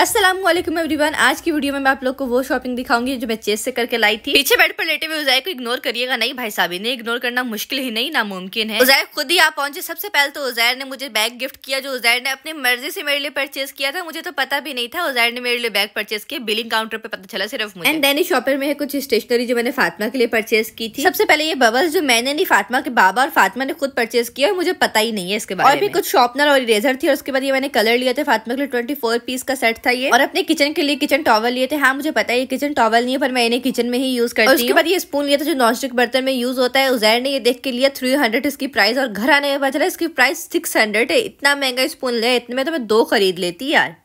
Aslam everyone आज की video में मैं आप लोग को वो शॉपिंग दिखाऊंगी जो मैं चेस से करके लाई थी पीछे बेड पर लेटे हुए उजाय को इग्नोर करिएगा नहीं भाई साहब इन्हें इग्नोर करना मुश्किल ही नहीं नामुमकिन है उजाय खुद ही आप पहुंचे सबसे पहले तो उजैर ने मुझे बैग गिफ्ट किया जो उजैर ने अपनी मर्जी से मेरे लिए परचेज किया था मुझे तो पता भी नहीं था उजैर ने मेरे लिए बैग परचेज किया बिलिंग काउंटर पर पता चला सिर्फ एंड देन शॉपर में है कुछ स्टेशनरी जो मैंने फातिमा के लिए परचेज की थी सबसे पहले ये बबल्स जो मैंने नहीं फातिमा के बाबा और फातिमा ने खुद परचेज किया और मुझे पता ही नहीं है इसके बाद और भी कुछ शॉपनर और इरेजर थी और उसके बाद ये मैंने कलर लिया था फातिमा के लिए ट्वेंटी पीस का सेट था था ये और अपने किचन के लिए किचन टॉवल लिए थे हाँ मुझे पता है ये किचन टॉवल नहीं है पर मैं इन्हें किचन में ही यूज करती हूँ उसके बाद ये स्पून लिया था जो नॉस्टिक बर्तन में यूज होता है उजैर ने ये देख के लिया थ्री हंड्रेड इसकी प्राइस और घर आने में पता चला इसकी प्राइस सिक्स हंड्रेड है इतना महंगा स्पून लिया इतने में तो मैं दो खरीद लेती यार